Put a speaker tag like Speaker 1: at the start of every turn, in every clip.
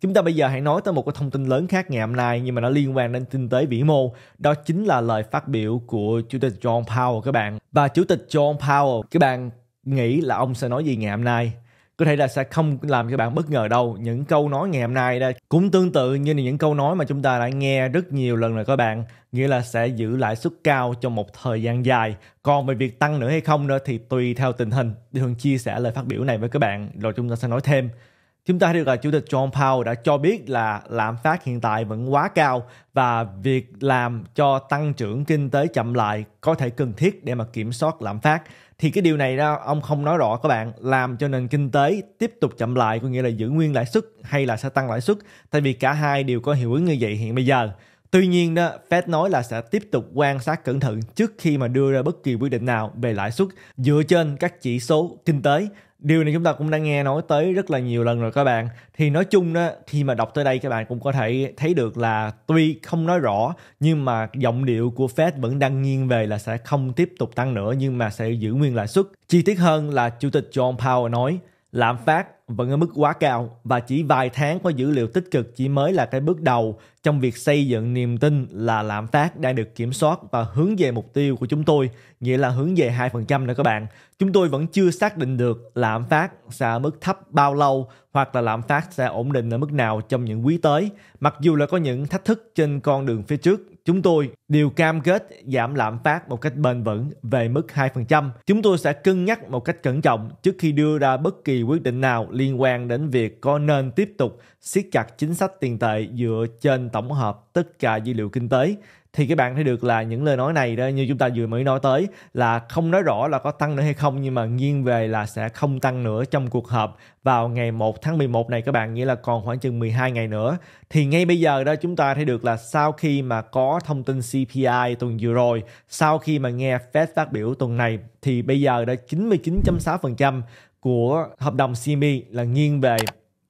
Speaker 1: Chúng ta bây giờ hãy nói tới một cái thông tin lớn khác ngày hôm nay nhưng mà nó liên quan đến kinh tế vĩ mô. Đó chính là lời phát biểu của Chủ tịch John Powell các bạn. Và Chủ tịch John Powell, các bạn nghĩ là ông sẽ nói gì ngày hôm nay? có thể là sẽ không làm cho bạn bất ngờ đâu những câu nói ngày hôm nay đây cũng tương tự như những câu nói mà chúng ta đã nghe rất nhiều lần rồi các bạn nghĩa là sẽ giữ lãi suất cao trong một thời gian dài còn về việc tăng nữa hay không nữa thì tùy theo tình hình đường chia sẻ lời phát biểu này với các bạn rồi chúng ta sẽ nói thêm Chúng ta được là Chủ tịch John Powell đã cho biết là lạm phát hiện tại vẫn quá cao và việc làm cho tăng trưởng kinh tế chậm lại có thể cần thiết để mà kiểm soát lạm phát. Thì cái điều này đó ông không nói rõ các bạn làm cho nền kinh tế tiếp tục chậm lại có nghĩa là giữ nguyên lãi suất hay là sẽ tăng lãi suất tại vì cả hai đều có hiệu ứng như vậy hiện bây giờ. Tuy nhiên đó, Fed nói là sẽ tiếp tục quan sát cẩn thận trước khi mà đưa ra bất kỳ quyết định nào về lãi suất dựa trên các chỉ số kinh tế điều này chúng ta cũng đã nghe nói tới rất là nhiều lần rồi các bạn thì nói chung đó khi mà đọc tới đây các bạn cũng có thể thấy được là tuy không nói rõ nhưng mà giọng điệu của Fed vẫn đang nghiêng về là sẽ không tiếp tục tăng nữa nhưng mà sẽ giữ nguyên lãi suất chi tiết hơn là chủ tịch John Powell nói Lạm phát vẫn ở mức quá cao và chỉ vài tháng có dữ liệu tích cực chỉ mới là cái bước đầu trong việc xây dựng niềm tin là lạm phát đang được kiểm soát và hướng về mục tiêu của chúng tôi, nghĩa là hướng về 2% nữa các bạn. Chúng tôi vẫn chưa xác định được lạm phát sẽ ở mức thấp bao lâu hoặc là lạm phát sẽ ổn định ở mức nào trong những quý tới. Mặc dù là có những thách thức trên con đường phía trước Chúng tôi đều cam kết giảm lạm phát một cách bền vững về mức 2%. Chúng tôi sẽ cân nhắc một cách cẩn trọng trước khi đưa ra bất kỳ quyết định nào liên quan đến việc có nên tiếp tục siết chặt chính sách tiền tệ dựa trên tổng hợp tất cả dữ liệu kinh tế thì các bạn thấy được là những lời nói này đó như chúng ta vừa mới nói tới là không nói rõ là có tăng nữa hay không nhưng mà nghiêng về là sẽ không tăng nữa trong cuộc họp vào ngày 1 tháng 11 này các bạn nghĩa là còn khoảng chừng 12 ngày nữa thì ngay bây giờ đó chúng ta thấy được là sau khi mà có thông tin CPI tuần vừa rồi sau khi mà nghe Fed phát biểu tuần này thì bây giờ đã 99.6% của hợp đồng CME là nghiêng về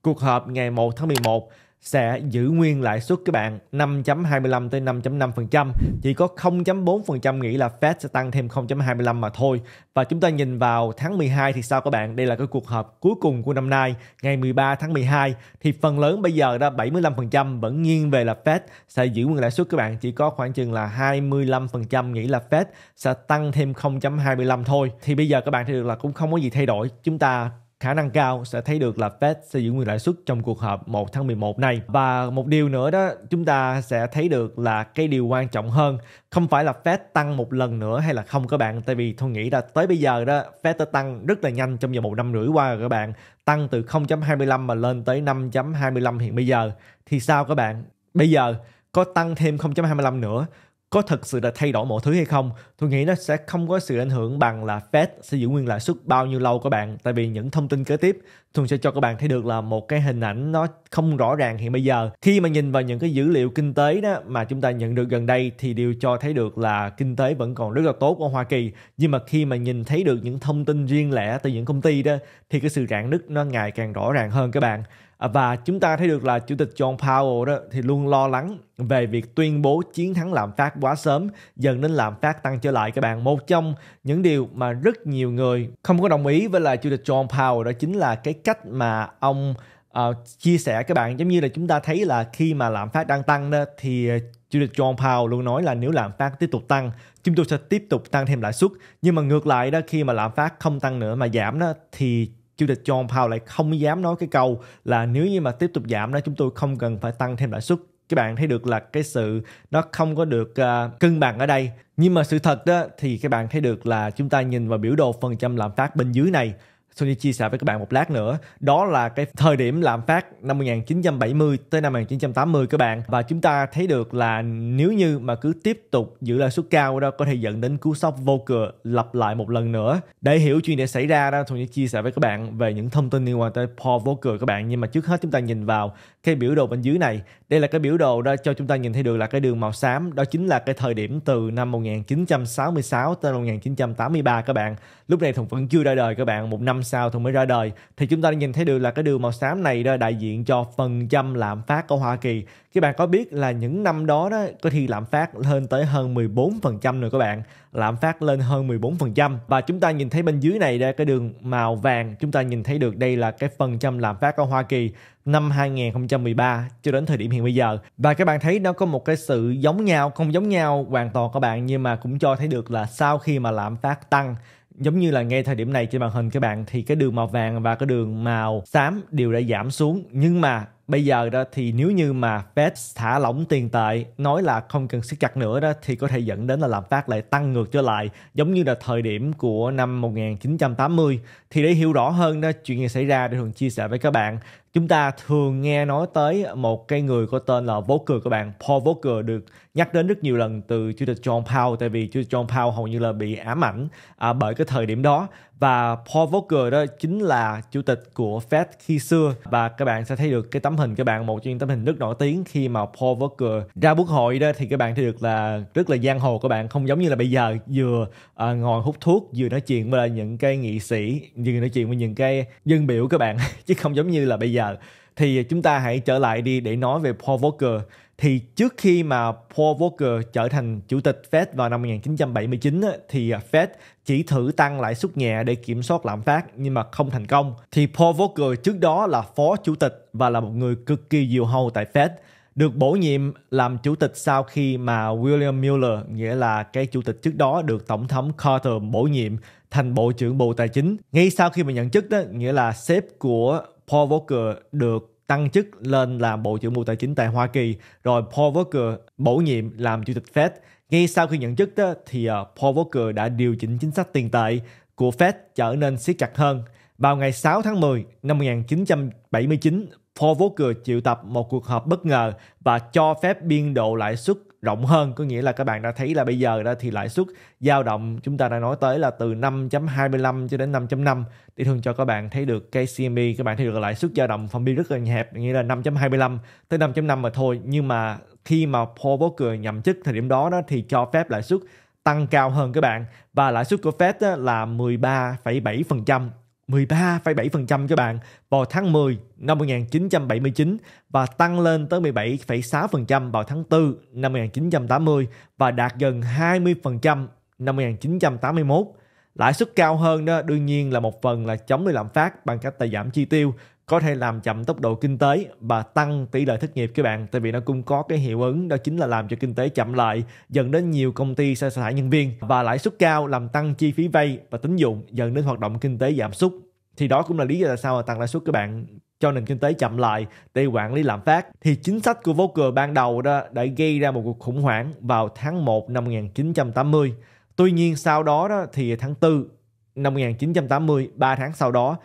Speaker 1: cuộc họp ngày 1 tháng 11 sẽ giữ nguyên lãi suất các bạn 5.25 tới 5.5%, chỉ có 0.4% nghĩ là Fed sẽ tăng thêm 0.25 mà thôi. Và chúng ta nhìn vào tháng 12 thì sao các bạn? Đây là cái cuộc họp cuối cùng của năm nay, ngày 13 tháng 12 thì phần lớn bây giờ đã 75% vẫn nghiêng về là Fed sẽ giữ nguyên lãi suất các bạn, chỉ có khoảng chừng là 25% nghĩ là Fed sẽ tăng thêm 0.25 thôi. Thì bây giờ các bạn thấy được là cũng không có gì thay đổi. Chúng ta khả năng cao sẽ thấy được là Fed sẽ giữ nguyên lãi suất trong cuộc họp 1 tháng 11 này. Và một điều nữa đó, chúng ta sẽ thấy được là cái điều quan trọng hơn không phải là Fed tăng một lần nữa hay là không các bạn, tại vì tôi nghĩ là tới bây giờ đó Fed đã tăng rất là nhanh trong vòng một năm rưỡi qua rồi các bạn, tăng từ 0.25 mà lên tới 5.25 hiện bây giờ. Thì sao các bạn? Bây giờ có tăng thêm 0.25 nữa có thật sự là thay đổi mọi thứ hay không tôi nghĩ nó sẽ không có sự ảnh hưởng bằng là Fed sẽ giữ nguyên lãi suất bao nhiêu lâu các bạn tại vì những thông tin kế tiếp thường sẽ cho các bạn thấy được là một cái hình ảnh nó không rõ ràng hiện bây giờ khi mà nhìn vào những cái dữ liệu kinh tế đó mà chúng ta nhận được gần đây thì đều cho thấy được là kinh tế vẫn còn rất là tốt ở Hoa Kỳ nhưng mà khi mà nhìn thấy được những thông tin riêng lẻ từ những công ty đó thì cái sự rạn nứt nó ngày càng rõ ràng hơn các bạn À, và chúng ta thấy được là chủ tịch John Powell đó thì luôn lo lắng về việc tuyên bố chiến thắng lạm phát quá sớm dần đến lạm phát tăng trở lại các bạn một trong những điều mà rất nhiều người không có đồng ý với là chủ tịch John Powell đó chính là cái cách mà ông uh, chia sẻ các bạn giống như là chúng ta thấy là khi mà lạm phát đang tăng đó thì à, chủ tịch John Powell luôn nói là nếu lạm phát tiếp tục tăng chúng tôi sẽ tiếp tục tăng thêm lãi suất nhưng mà ngược lại đó khi mà lạm phát không tăng nữa mà giảm đó thì chủ tịch John Powell lại không dám nói cái câu là nếu như mà tiếp tục giảm đó chúng tôi không cần phải tăng thêm lãi suất các bạn thấy được là cái sự nó không có được uh, cân bằng ở đây nhưng mà sự thật đó thì các bạn thấy được là chúng ta nhìn vào biểu đồ phần trăm lạm phát bên dưới này Sony chia sẻ với các bạn một lát nữa. Đó là cái thời điểm lạm phát năm 1970 tới năm 1980 các bạn. Và chúng ta thấy được là nếu như mà cứ tiếp tục giữ lãi suất cao đó có thể dẫn đến cú sốc vô cửa lặp lại một lần nữa. Để hiểu chuyện đã xảy ra đó, Sony chia sẻ với các bạn về những thông tin liên quan tới Paul vô cửa các bạn. Nhưng mà trước hết chúng ta nhìn vào cái biểu đồ bên dưới này. Đây là cái biểu đồ đó cho chúng ta nhìn thấy được là cái đường màu xám. Đó chính là cái thời điểm từ năm 1966 tới năm 1983 các bạn. Lúc này Thùng vẫn chưa ra đời các bạn. Một năm sau thì mới ra đời thì chúng ta nhìn thấy được là cái đường màu xám này đó đại diện cho phần trăm lạm phát của Hoa Kỳ các bạn có biết là những năm đó đó có khi lạm phát lên tới hơn 14% rồi các bạn lạm phát lên hơn 14% và chúng ta nhìn thấy bên dưới này đây cái đường màu vàng chúng ta nhìn thấy được đây là cái phần trăm lạm phát của Hoa Kỳ năm 2013 cho đến thời điểm hiện bây giờ và các bạn thấy nó có một cái sự giống nhau không giống nhau hoàn toàn các bạn nhưng mà cũng cho thấy được là sau khi mà lạm phát tăng giống như là ngay thời điểm này trên màn hình các bạn thì cái đường màu vàng và cái đường màu xám đều đã giảm xuống nhưng mà bây giờ đó thì nếu như mà Fed thả lỏng tiền tệ nói là không cần siết chặt nữa đó thì có thể dẫn đến là lạm phát lại tăng ngược trở lại giống như là thời điểm của năm 1980 thì để hiểu rõ hơn đó chuyện gì xảy ra để thường chia sẻ với các bạn chúng ta thường nghe nói tới một cái người có tên là Volcker các bạn Paul Volcker được nhắc đến rất nhiều lần từ chủ tịch John Powell tại vì chủ tịch John Powell hầu như là bị ám ảnh à, bởi cái thời điểm đó và Paul Volcker đó chính là chủ tịch của Fed khi xưa và các bạn sẽ thấy được cái tấm hình các bạn một trong tấm hình rất nổi tiếng khi mà Paul Volcker ra quốc hội đó thì các bạn thấy được là rất là giang hồ các bạn không giống như là bây giờ vừa à, ngồi hút thuốc vừa nói chuyện với là những cái nghị sĩ vừa nói chuyện với những cái dân biểu các bạn chứ không giống như là bây giờ thì chúng ta hãy trở lại đi để nói về Paul Volcker thì trước khi mà Paul Volcker trở thành chủ tịch Fed vào năm 1979 thì à, Fed chỉ thử tăng lãi suất nhẹ để kiểm soát lạm phát nhưng mà không thành công. Thì Paul Volcker trước đó là phó chủ tịch và là một người cực kỳ diều hâu tại Fed được bổ nhiệm làm chủ tịch sau khi mà William Mueller, nghĩa là cái chủ tịch trước đó được tổng thống Carter bổ nhiệm thành bộ trưởng Bộ Tài chính. Ngay sau khi mà nhận chức đó, nghĩa là sếp của Paul Volcker được tăng chức lên làm Bộ trưởng Bộ Tài chính tại Hoa Kỳ, rồi Paul Volcker bổ nhiệm làm Chủ tịch Fed. Ngay sau khi nhận chức đó, thì ờ, Paul Volcker đã điều chỉnh chính sách tiền tệ của Fed trở nên siết chặt hơn. Vào ngày 6 tháng 10 năm 1979, Paul Volcker triệu tập một cuộc họp bất ngờ và cho phép biên độ lãi suất rộng hơn có nghĩa là các bạn đã thấy là bây giờ đó thì lãi suất dao động chúng ta đã nói tới là từ 5.25 cho đến 5.5 thì thường cho các bạn thấy được cái CME các bạn thấy được lãi suất dao động phạm vi rất là hẹp nghĩa là 5.25 tới 5.5 mà thôi nhưng mà khi mà Paul Volcker nhậm chức thời điểm đó đó thì cho phép lãi suất tăng cao hơn các bạn và lãi suất của Fed là 13,7% 13,7% cho bạn vào tháng 10 năm 1979 và tăng lên tới 17,6% vào tháng 4 năm 1980 và đạt gần 20% năm 1981. Lãi suất cao hơn đó đương nhiên là một phần là chống đi lạm phát bằng cách tài giảm chi tiêu có thể làm chậm tốc độ kinh tế và tăng tỷ lệ thất nghiệp các bạn tại vì nó cũng có cái hiệu ứng đó chính là làm cho kinh tế chậm lại dẫn đến nhiều công ty sa thải nhân viên và lãi suất cao làm tăng chi phí vay và tín dụng dẫn đến hoạt động kinh tế giảm sút thì đó cũng là lý do tại sao mà tăng lãi suất các bạn cho nền kinh tế chậm lại để quản lý lạm phát thì chính sách của Volcker ban đầu đó đã gây ra một cuộc khủng hoảng vào tháng 1 năm 1980. Tuy nhiên sau đó, đó thì tháng 4 năm 1980, 3 tháng sau đó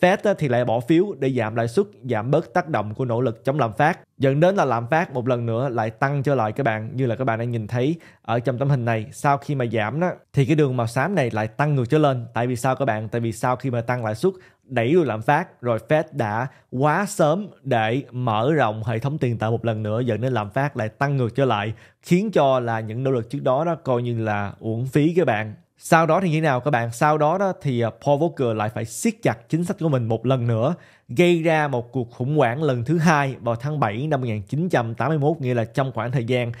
Speaker 1: Fed thì lại bỏ phiếu để giảm lãi suất, giảm bớt tác động của nỗ lực chống lạm phát. Dẫn đến là lạm phát một lần nữa lại tăng trở lại các bạn như là các bạn đang nhìn thấy ở trong tấm hình này. Sau khi mà giảm đó thì cái đường màu xám này lại tăng ngược trở lên. Tại vì sao các bạn? Tại vì sau khi mà tăng lãi suất đẩy lùi lạm phát rồi Fed đã quá sớm để mở rộng hệ thống tiền tệ một lần nữa dẫn đến lạm phát lại tăng ngược trở lại khiến cho là những nỗ lực trước đó đó coi như là uổng phí các bạn sau đó thì như thế nào các bạn? Sau đó, đó thì ờ, Paul Volcker lại phải siết chặt chính sách của mình một lần nữa, gây ra một cuộc khủng hoảng lần thứ hai vào tháng 7 năm 1981, nghĩa là trong khoảng thời gian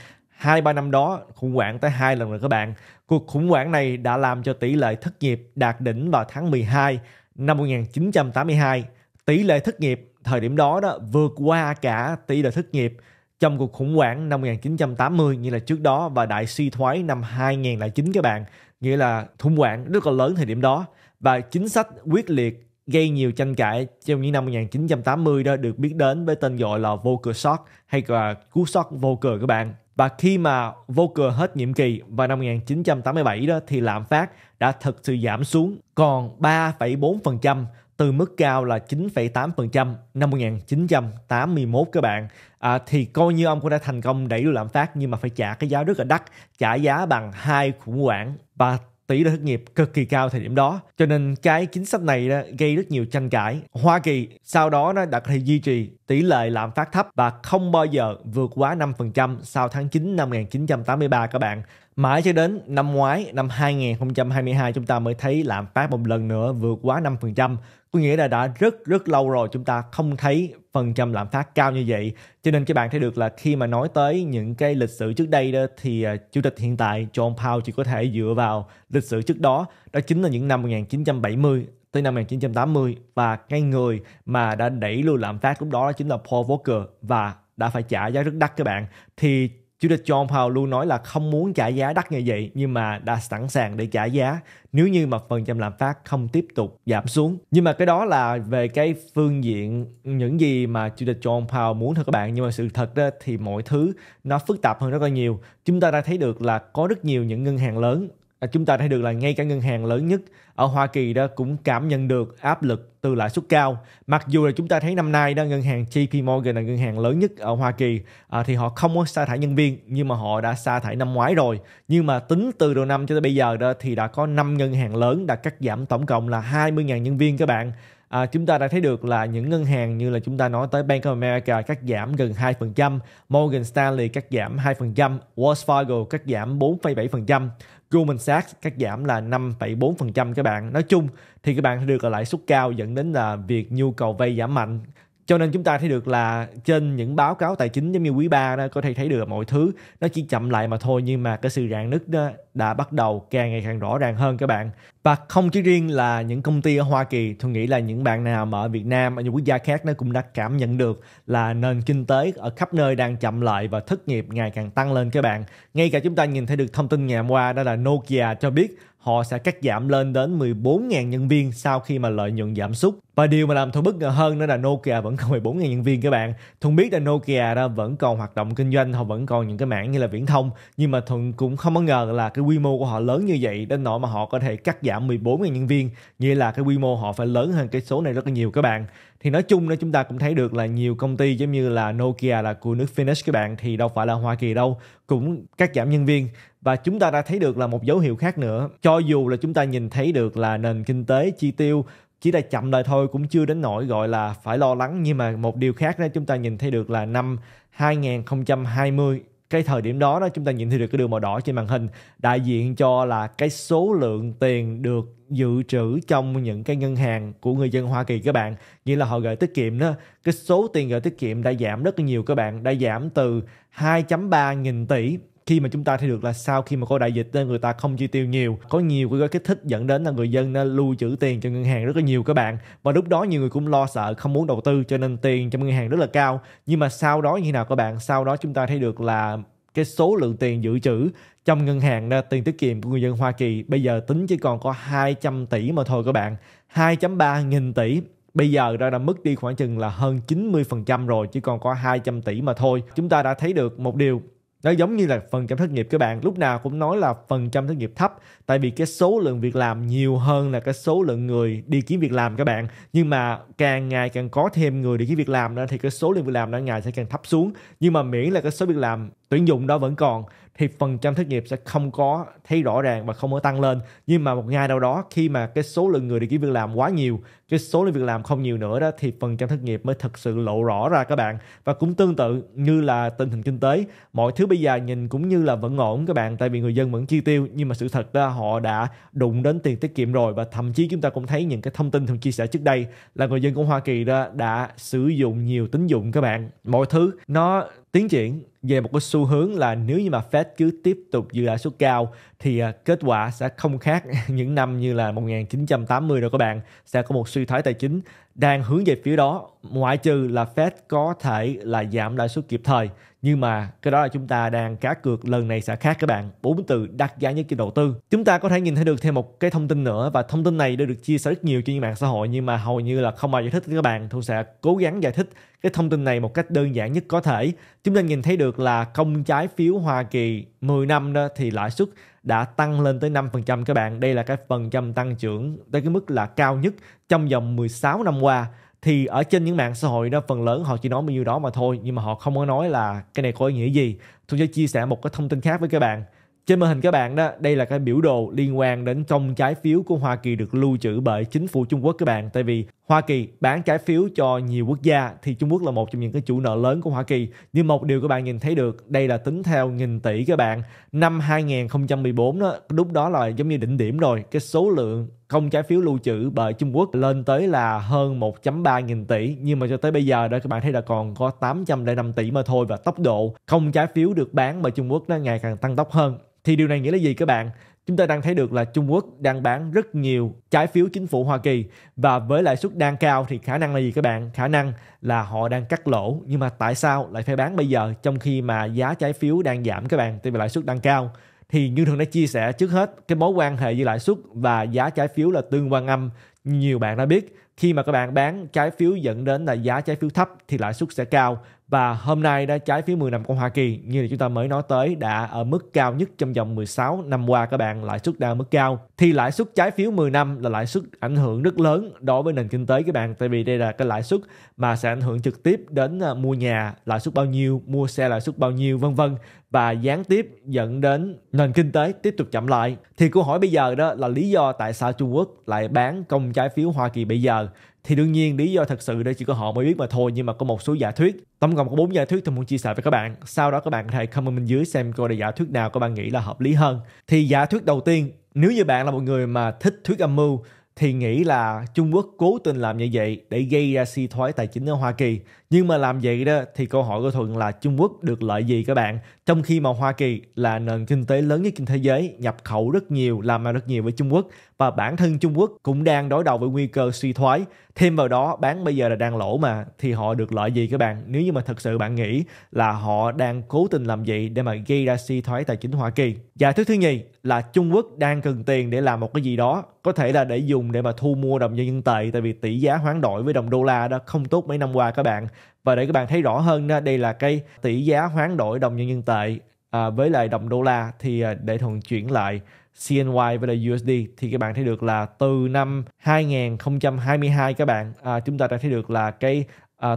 Speaker 1: 2-3 năm đó, khủng hoảng tới hai lần rồi các bạn. Cuộc khủng hoảng này đã làm cho tỷ lệ thất nghiệp đạt đỉnh vào tháng 12 năm 1982. Tỷ lệ thất nghiệp thời điểm đó đó vượt qua cả tỷ lệ thất nghiệp trong cuộc khủng hoảng năm 1980 như là trước đó và đại suy thoái năm 2009 các bạn nghĩa là thủng hoạn rất là lớn thời điểm đó và chính sách quyết liệt gây nhiều tranh cãi trong những năm 1980 đó được biết đến với tên gọi là Volcker Shock hay là cú sốc Volcker các bạn. Và khi mà Volcker hết nhiệm kỳ vào năm 1987 đó thì lạm phát đã thực sự giảm xuống còn 3,4% từ mức cao là 9,8% năm 1981 các bạn à, thì coi như ông cũng đã thành công đẩy đô lạm phát nhưng mà phải trả cái giá rất là đắt trả giá bằng hai khủng hoảng và tỷ lệ thất nghiệp cực kỳ cao thời điểm đó cho nên cái chính sách này đó gây rất nhiều tranh cãi Hoa Kỳ sau đó nó đã có thể duy trì tỷ lệ lạm phát thấp và không bao giờ vượt quá 5% sau tháng 9 năm 1983 các bạn Mãi cho đến năm ngoái, năm 2022 chúng ta mới thấy lạm phát một lần nữa vượt quá 5% có nghĩa là đã rất rất lâu rồi chúng ta không thấy phần trăm lạm phát cao như vậy cho nên các bạn thấy được là khi mà nói tới những cái lịch sử trước đây đó thì à, chủ tịch hiện tại John Powell chỉ có thể dựa vào lịch sử trước đó đó chính là những năm 1970 tới năm 1980 và cái người mà đã đẩy lùi lạm phát lúc đó, đó chính là Paul Volcker và đã phải trả giá rất đắt các bạn thì Chủ tịch John Powell luôn nói là không muốn trả giá đắt như vậy nhưng mà đã sẵn sàng để trả giá nếu như mà phần trăm lạm phát không tiếp tục giảm xuống. Nhưng mà cái đó là về cái phương diện những gì mà chủ tịch John Powell muốn thôi các bạn. Nhưng mà sự thật đó thì mọi thứ nó phức tạp hơn rất là nhiều. Chúng ta đã thấy được là có rất nhiều những ngân hàng lớn À, chúng ta thấy được là ngay cả ngân hàng lớn nhất ở Hoa Kỳ đó cũng cảm nhận được áp lực từ lãi suất cao. Mặc dù là chúng ta thấy năm nay đó ngân hàng JP Morgan là ngân hàng lớn nhất ở Hoa Kỳ à, thì họ không có sa thải nhân viên nhưng mà họ đã sa thải năm ngoái rồi. Nhưng mà tính từ đầu năm cho tới bây giờ đó thì đã có 5 ngân hàng lớn đã cắt giảm tổng cộng là 20.000 nhân viên các bạn. À, chúng ta đã thấy được là những ngân hàng như là chúng ta nói tới Bank of America cắt giảm gần 2%, Morgan Stanley cắt giảm 2%, Wells Fargo cắt giảm 4,7%. Goldman Sachs cắt giảm là 5,4% các bạn. Nói chung thì các bạn sẽ được ở lãi suất cao dẫn đến là việc nhu cầu vay giảm mạnh cho nên chúng ta thấy được là trên những báo cáo tài chính giống như quý ba đó có thể thấy được mọi thứ nó chỉ chậm lại mà thôi nhưng mà cái sự rạn nứt đó đã bắt đầu càng ngày càng rõ ràng hơn các bạn và không chỉ riêng là những công ty ở Hoa Kỳ tôi nghĩ là những bạn nào mà ở Việt Nam ở những quốc gia khác nó cũng đã cảm nhận được là nền kinh tế ở khắp nơi đang chậm lại và thất nghiệp ngày càng tăng lên các bạn ngay cả chúng ta nhìn thấy được thông tin ngày hôm qua đó là Nokia cho biết họ sẽ cắt giảm lên đến 14.000 nhân viên sau khi mà lợi nhuận giảm sút. Và điều mà làm Thuận bất ngờ hơn đó là Nokia vẫn còn 14.000 nhân viên các bạn. Thuận biết là Nokia đó vẫn còn hoạt động kinh doanh, họ vẫn còn những cái mảng như là viễn thông. Nhưng mà Thuận cũng không có ngờ là cái quy mô của họ lớn như vậy đến nỗi mà họ có thể cắt giảm 14.000 nhân viên. Nghĩa là cái quy mô họ phải lớn hơn cái số này rất là nhiều các bạn. Thì nói chung đó chúng ta cũng thấy được là nhiều công ty giống như là Nokia là của nước Finnish các bạn thì đâu phải là Hoa Kỳ đâu. Cũng cắt giảm nhân viên và chúng ta đã thấy được là một dấu hiệu khác nữa cho dù là chúng ta nhìn thấy được là nền kinh tế chi tiêu chỉ là chậm lại thôi cũng chưa đến nỗi gọi là phải lo lắng nhưng mà một điều khác đó chúng ta nhìn thấy được là năm 2020 cái thời điểm đó đó chúng ta nhìn thấy được cái đường màu đỏ trên màn hình đại diện cho là cái số lượng tiền được dự trữ trong những cái ngân hàng của người dân Hoa Kỳ các bạn như là họ gửi tiết kiệm đó cái số tiền gửi tiết kiệm đã giảm rất là nhiều các bạn đã giảm từ 2.3 nghìn tỷ khi mà chúng ta thấy được là sau khi mà có đại dịch nên người ta không chi tiêu nhiều có nhiều cái kích thích dẫn đến là người dân nên lưu trữ tiền cho ngân hàng rất là nhiều các bạn và lúc đó nhiều người cũng lo sợ không muốn đầu tư cho nên tiền trong ngân hàng rất là cao nhưng mà sau đó như nào các bạn sau đó chúng ta thấy được là cái số lượng tiền dự trữ trong ngân hàng tiền tiết kiệm của người dân Hoa Kỳ bây giờ tính chỉ còn có 200 tỷ mà thôi các bạn 2.3 nghìn tỷ bây giờ đã đã mất đi khoảng chừng là hơn 90% rồi chỉ còn có 200 tỷ mà thôi chúng ta đã thấy được một điều nó giống như là phần trăm thất nghiệp các bạn lúc nào cũng nói là phần trăm thất nghiệp thấp tại vì cái số lượng việc làm nhiều hơn là cái số lượng người đi kiếm việc làm các bạn nhưng mà càng ngày càng có thêm người đi kiếm việc làm nữa thì cái số lượng việc làm đó ngày sẽ càng thấp xuống nhưng mà miễn là cái số việc làm tuyển dụng đó vẫn còn thì phần trăm thất nghiệp sẽ không có thấy rõ ràng và không có tăng lên nhưng mà một ngày nào đó khi mà cái số lượng người đi kiếm việc làm quá nhiều cái số lượng việc làm không nhiều nữa đó thì phần trăm thất nghiệp mới thật sự lộ rõ ra các bạn và cũng tương tự như là tình hình kinh tế mọi thứ bây giờ nhìn cũng như là vẫn ổn các bạn tại vì người dân vẫn chi tiêu nhưng mà sự thật đó họ đã đụng đến tiền tiết kiệm rồi và thậm chí chúng ta cũng thấy những cái thông tin thường chia sẻ trước đây là người dân của Hoa Kỳ đó đã sử dụng nhiều tín dụng các bạn mọi thứ nó tiến triển về một cái xu hướng là nếu như mà Fed cứ tiếp tục giữ lãi suất cao thì à, kết quả sẽ không khác những năm như là 1980 rồi các bạn sẽ có một suy thoái tài chính đang hướng về phía đó ngoại trừ là Fed có thể là giảm lãi suất kịp thời nhưng mà cái đó là chúng ta đang cá cược lần này sẽ khác các bạn bốn từ đắt giá nhất trên đầu tư chúng ta có thể nhìn thấy được thêm một cái thông tin nữa và thông tin này đã được chia sẻ rất nhiều trên mạng xã hội nhưng mà hầu như là không ai giải thích các bạn tôi sẽ cố gắng giải thích cái thông tin này một cách đơn giản nhất có thể chúng ta nhìn thấy được là công trái phiếu Hoa Kỳ 10 năm đó thì lãi suất đã tăng lên tới 5% các bạn. Đây là cái phần trăm tăng trưởng tới cái mức là cao nhất trong vòng 16 năm qua thì ở trên những mạng xã hội đó phần lớn họ chỉ nói bao nhiêu đó mà thôi nhưng mà họ không có nói là cái này có ý nghĩa gì tôi sẽ chia sẻ một cái thông tin khác với các bạn trên màn hình các bạn đó, đây là cái biểu đồ liên quan đến trong trái phiếu của Hoa Kỳ được lưu trữ bởi chính phủ Trung Quốc các bạn. Tại vì Hoa Kỳ bán trái phiếu cho nhiều quốc gia thì Trung Quốc là một trong những cái chủ nợ lớn của Hoa Kỳ. Nhưng một điều các bạn nhìn thấy được, đây là tính theo nghìn tỷ các bạn. Năm 2014 đó, lúc đó là giống như đỉnh điểm rồi. Cái số lượng công trái phiếu lưu trữ bởi Trung Quốc lên tới là hơn 1.3 nghìn tỷ nhưng mà cho tới bây giờ đó các bạn thấy là còn có 805 tỷ mà thôi và tốc độ công trái phiếu được bán bởi Trung Quốc nó ngày càng tăng tốc hơn thì điều này nghĩa là gì các bạn chúng ta đang thấy được là Trung Quốc đang bán rất nhiều trái phiếu chính phủ Hoa Kỳ và với lãi suất đang cao thì khả năng là gì các bạn? Khả năng là họ đang cắt lỗ nhưng mà tại sao lại phải bán bây giờ trong khi mà giá trái phiếu đang giảm các bạn tại vì lãi suất đang cao? Thì như thường đã chia sẻ trước hết cái mối quan hệ giữa lãi suất và giá trái phiếu là tương quan âm nhiều bạn đã biết khi mà các bạn bán trái phiếu dẫn đến là giá trái phiếu thấp thì lãi suất sẽ cao và hôm nay đã trái phiếu 10 năm của Hoa Kỳ như là chúng ta mới nói tới đã ở mức cao nhất trong vòng 16 năm qua các bạn, lãi suất đang ở mức cao. Thì lãi suất trái phiếu 10 năm là lãi suất ảnh hưởng rất lớn đối với nền kinh tế các bạn tại vì đây là cái lãi suất mà sẽ ảnh hưởng trực tiếp đến ờ, mua nhà lãi suất bao nhiêu, mua xe lãi suất bao nhiêu vân vân và gián tiếp dẫn đến nền kinh tế tiếp tục chậm lại. Thì câu hỏi bây giờ đó là lý do tại sao Trung Quốc lại bán công trái phiếu Hoa Kỳ bây giờ thì đương nhiên lý do thật sự đây chỉ có họ mới biết mà thôi nhưng mà có một số giả thuyết Tổng cộng có 4 giả thuyết tôi muốn chia sẻ với các bạn. Sau đó các bạn có thể comment bên dưới xem coi là giả thuyết nào các bạn nghĩ là hợp lý hơn. Thì giả thuyết đầu tiên, nếu như bạn là một người mà thích thuyết âm mưu thì nghĩ là Trung Quốc cố tình làm như vậy để gây ra suy si thoái tài chính ở Hoa Kỳ nhưng mà làm vậy đó thì câu hỏi của Thuận là Trung Quốc được lợi gì các bạn? Trong khi mà Hoa Kỳ là nền kinh tế lớn nhất trên thế giới, nhập khẩu rất nhiều, làm ăn rất nhiều với Trung Quốc và bản thân Trung Quốc cũng đang đối đầu với nguy cơ suy thoái. Thêm vào đó bán bây giờ là đang lỗ mà thì họ được lợi gì các bạn? Nếu như mà thật sự bạn nghĩ là họ đang cố tình làm gì để mà gây ra suy thoái tài chính Hoa Kỳ. Giả thuyết thứ nhì là Trung Quốc đang cần tiền để làm một cái gì đó có thể là để dùng để mà thu mua đồng nhân dân tệ tại vì tỷ giá hoán đổi với đồng đô la đó không tốt mấy năm qua các bạn và để các bạn thấy rõ hơn ờ, đây là cái tỷ giá hoán đổi đồng nhân dân tệ ờ, với lại đồng đô la thì ờ, để thuận chuyển lại CNY với lại USD thì các bạn thấy được là từ năm 2022 các bạn chúng ta đã thấy được là cái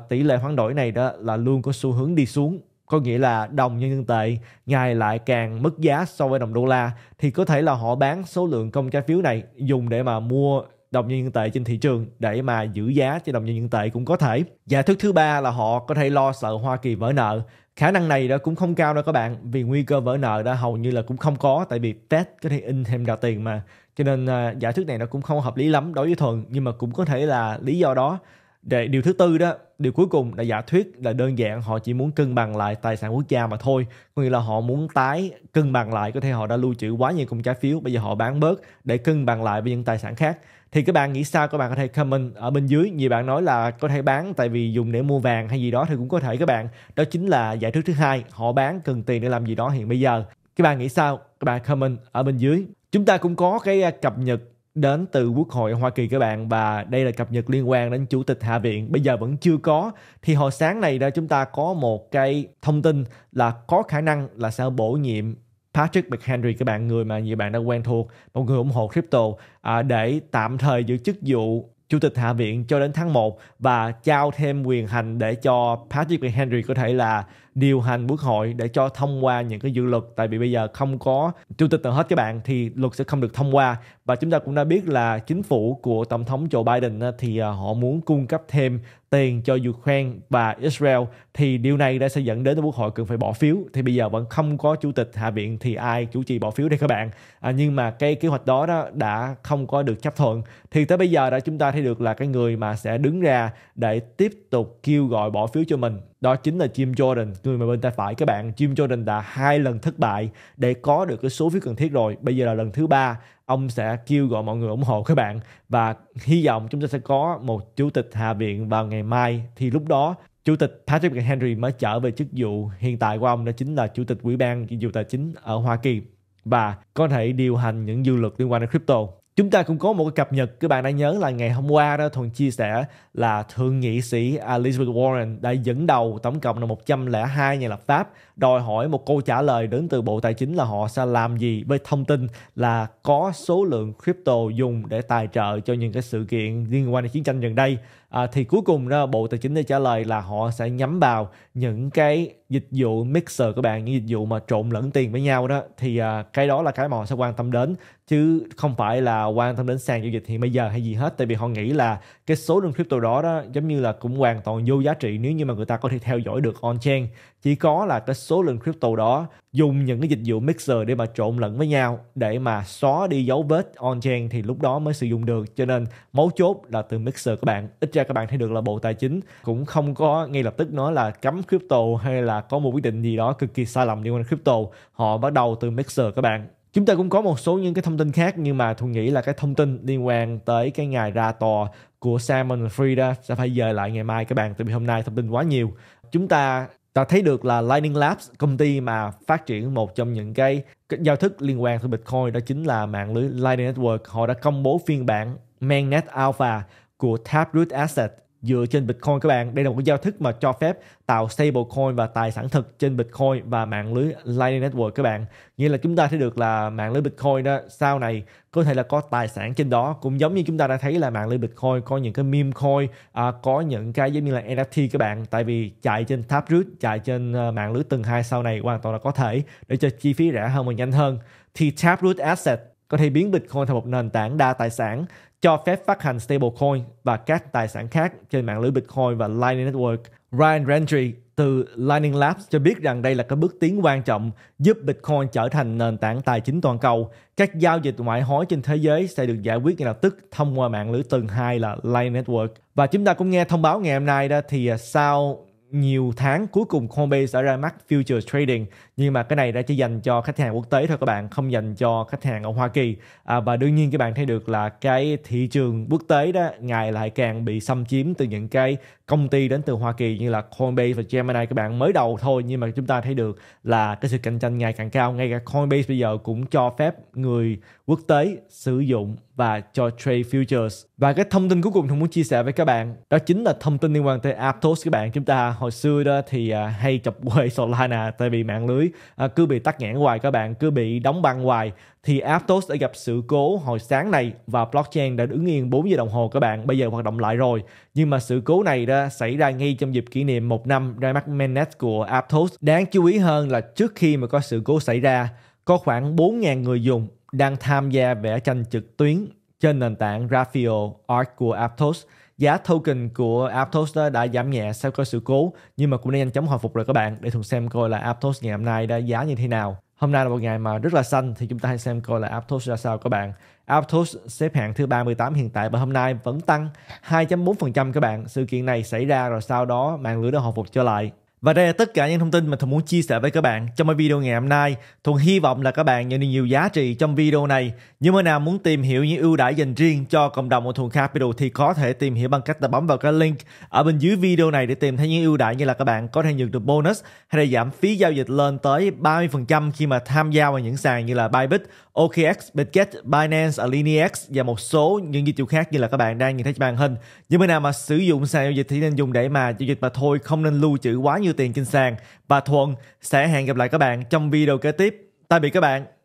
Speaker 1: tỷ lệ hoán đổi này đó là luôn có xu hướng đi xuống có nghĩa là đồng nhân dân tệ ngày lại càng mất giá so với đồng đô la thì có thể là họ bán số lượng công trái phiếu này dùng để mà mua đồng nhân dân tệ trên thị trường để mà giữ giá cho đồng nhân dân tệ cũng có thể. Giả thuyết thứ ba là họ có thể lo sợ Hoa Kỳ vỡ nợ. Khả năng này đó cũng không cao đâu các bạn vì nguy cơ vỡ nợ đã hầu như là cũng không có tại vì Fed có thể in thêm ra tiền mà. Cho nên à, giả thuyết này nó cũng không hợp lý lắm đối với Thuần nhưng mà cũng có thể là lý do đó. Để điều thứ tư đó, điều cuối cùng là giả thuyết là đơn giản họ chỉ muốn cân bằng lại tài sản quốc gia mà thôi. Có nghĩa là họ muốn tái cân bằng lại, có thể họ đã lưu trữ quá nhiều cùng trái phiếu, bây giờ họ bán bớt để cân bằng lại với những tài sản khác thì các bạn nghĩ sao các bạn có thể comment ở bên dưới nhiều bạn nói là có thể bán tại vì dùng để mua vàng hay gì đó thì cũng có thể các bạn đó chính là giải thuyết thứ hai họ bán cần tiền để làm gì đó hiện bây giờ các bạn nghĩ sao các bạn comment ở bên dưới chúng ta cũng có cái à, cập nhật đến từ Quốc hội Hoa Kỳ các bạn và đây là cập nhật liên quan đến Chủ tịch Hạ viện bây giờ vẫn chưa có thì hồi sáng này đó chúng ta có một cái thông tin là có khả năng là sẽ bổ nhiệm Patrick McHenry các bạn người mà nhiều bạn đã quen thuộc một người ủng hộ crypto à, để tạm thời giữ chức vụ chủ tịch hạ viện cho đến tháng 1 và trao thêm quyền hành để cho Patrick McHenry có thể là điều hành quốc hội để cho thông qua những cái dự luật tại vì bây giờ không có chủ tịch nào hết các bạn thì luật sẽ không được thông qua và chúng ta cũng đã biết là chính phủ của tổng thống Joe Biden thì à, họ muốn cung cấp thêm tiền cho Ukraine và Israel thì điều này đã sẽ dẫn đến quốc hội cần phải bỏ phiếu thì bây giờ vẫn không có chủ tịch hạ viện thì ai chủ trì bỏ phiếu đây các bạn à, nhưng mà cái kế hoạch đó đó đã không có được chấp thuận thì tới bây giờ đã chúng ta thấy được là cái người mà sẽ đứng ra để tiếp tục kêu gọi bỏ phiếu cho mình đó chính là Jim Jordan người mà bên tay phải các bạn Jim Jordan đã hai lần thất bại để có được cái số phiếu cần thiết rồi bây giờ là lần thứ ba ông sẽ kêu gọi mọi người ủng hộ các bạn và hy vọng chúng ta sẽ có một chủ tịch hạ viện vào ngày mai thì lúc đó chủ tịch Patrick Henry mới trở về chức vụ hiện tại của ông đó chính là chủ tịch ủy ban vụ tài chính ở Hoa Kỳ và có thể điều hành những dư luật liên quan đến crypto Chúng ta cũng có một cái cập nhật các bạn đã nhớ là ngày hôm qua đó Thuần chia sẻ là thượng nghị sĩ Elizabeth Warren đã dẫn đầu tổng cộng là 102 nhà lập pháp đòi hỏi một câu trả lời đến từ Bộ Tài chính là họ sẽ làm gì với thông tin là có số lượng crypto dùng để tài trợ cho những cái sự kiện liên quan đến chiến tranh gần đây à, thì cuối cùng đó Bộ Tài chính đã trả lời là họ sẽ nhắm vào những cái dịch vụ mixer các bạn những dịch vụ mà trộn lẫn tiền với nhau đó thì à, cái đó là cái mà họ sẽ quan tâm đến chứ không phải là quan tâm đến sàn giao dịch hiện bây giờ hay gì hết tại vì họ nghĩ là cái số lượng crypto đó đó giống như là cũng hoàn toàn vô giá trị nếu như mà người ta có thể theo dõi được on chain chỉ có là cái số lượng crypto đó dùng những cái dịch vụ mixer để mà trộn lẫn với nhau để mà xóa đi dấu vết on chain thì lúc đó mới sử dụng được cho nên mấu chốt là từ mixer các bạn ít ra các bạn thấy được là bộ tài chính cũng không có ngay lập tức nói là cấm crypto hay là có một quyết định gì đó cực kỳ sai lầm liên quan đến crypto họ bắt đầu từ mixer các bạn Chúng ta cũng có một số những cái thông tin khác nhưng mà tôi nghĩ là cái thông tin liên quan tới cái ngày ra tòa của Simon Frida sẽ phải dời lại ngày mai các bạn tại vì hôm nay thông tin quá nhiều. Chúng ta ta thấy được là Lightning Labs công ty mà phát triển một trong những cái, cái giao thức liên quan tới Bitcoin đó chính là mạng lưới Lightning Network họ đã công bố phiên bản mainnet alpha của Taproot Asset dựa trên Bitcoin các bạn. Đây là một cái giao thức mà cho phép tạo stablecoin và tài sản thực trên Bitcoin và mạng lưới Lightning Network các bạn. Nghĩa là chúng ta thấy được là mạng lưới Bitcoin đó sau này có thể là có tài sản trên đó cũng giống như chúng ta đã thấy là mạng lưới Bitcoin có những cái meme coin à, có những cái giống như là NFT các bạn tại vì chạy trên Taproot chạy trên ờ, mạng lưới tầng hai sau này hoàn toàn là có thể để cho chi phí rẻ hơn và nhanh hơn thì Taproot Asset có thể biến Bitcoin thành một nền tảng đa tài sản cho phép phát hành stablecoin và các tài sản khác trên mạng lưới Bitcoin và Lightning Network. Ryan Randry từ Lightning Labs cho biết rằng đây là cái bước tiến quan trọng giúp Bitcoin trở thành nền tảng tài chính toàn cầu. Các giao dịch ngoại hối trên thế giới sẽ được giải quyết ngay lập tức thông qua mạng lưới tầng 2 là Lightning Network. Và chúng ta cũng nghe thông báo ngày hôm nay đó thì à, sau nhiều tháng cuối cùng Coinbase đã ra mắt Future Trading nhưng mà cái này đã chỉ dành cho khách hàng quốc tế thôi các bạn không dành cho khách hàng ở Hoa Kỳ à, và đương nhiên các bạn thấy được là cái thị trường quốc tế đó ngày lại càng bị xâm chiếm từ những cái công ty đến từ Hoa Kỳ như là Coinbase và Gemini các bạn mới đầu thôi nhưng mà chúng ta thấy được là cái sự cạnh tranh ngày càng cao ngay cả Coinbase bây giờ cũng cho phép người quốc tế sử dụng và cho trade futures. Và cái thông tin cuối cùng tôi muốn chia sẻ với các bạn đó chính là thông tin liên quan tới Aptos các bạn. Chúng ta hồi xưa đó thì à, hay chọc quê Solana tại vì mạng lưới à, cứ bị tắt nghẽn hoài các bạn, cứ bị đóng băng hoài thì Aptos đã gặp sự cố hồi sáng này và blockchain đã đứng yên 4 giờ đồng hồ các bạn, bây giờ hoạt động lại rồi. Nhưng mà sự cố này đã xảy ra ngay trong dịp kỷ niệm một năm ra mắt mainnet của Aptos. Đáng chú ý hơn là trước khi mà có sự cố xảy ra, có khoảng 4.000 người dùng đang tham gia vẽ tranh trực tuyến trên nền tảng Grafio Art của Aptos. Giá token của Aptos đó đã giảm nhẹ sau có sự cố nhưng mà cũng đã nhanh chóng hồi phục rồi các bạn để thường xem coi là Aptos ngày hôm nay đã giá như thế nào. Hôm nay là một ngày mà rất là xanh thì chúng ta hãy xem coi là Aptos ra sao các bạn. Aptos xếp hạng thứ 38 hiện tại và hôm nay vẫn tăng 2.4% các bạn. Sự kiện này xảy ra rồi sau đó mạng lưới đã hồi phục trở lại. Và đây là tất cả những thông tin mà Thuận muốn chia sẻ với các bạn trong video ngày hôm nay. Thuận hy vọng là các bạn nhận được nhiều giá trị trong video này. Nếu mà nào muốn tìm hiểu những ưu đãi dành riêng cho cộng đồng của Thuận Capital thì có thể tìm hiểu bằng cách là bấm vào cái link ở bên dưới video này để tìm thấy những ưu đãi như là các bạn có thể nhận được bonus hay là giảm phí giao dịch lên tới 30% khi mà tham gia vào những sàn như là Bybit, OKX, Bitget, Binance, Alinex và một số những dịch vụ khác như là các bạn đang nhìn thấy trên màn hình. Nếu mà nào mà sử dụng sàn giao dịch thì nên dùng để mà giao dịch mà thôi không nên lưu trữ quá nhiều nhiêu tiền trên sàn và Thuận sẽ hẹn gặp lại các bạn trong video kế tiếp. Tạm biệt các bạn.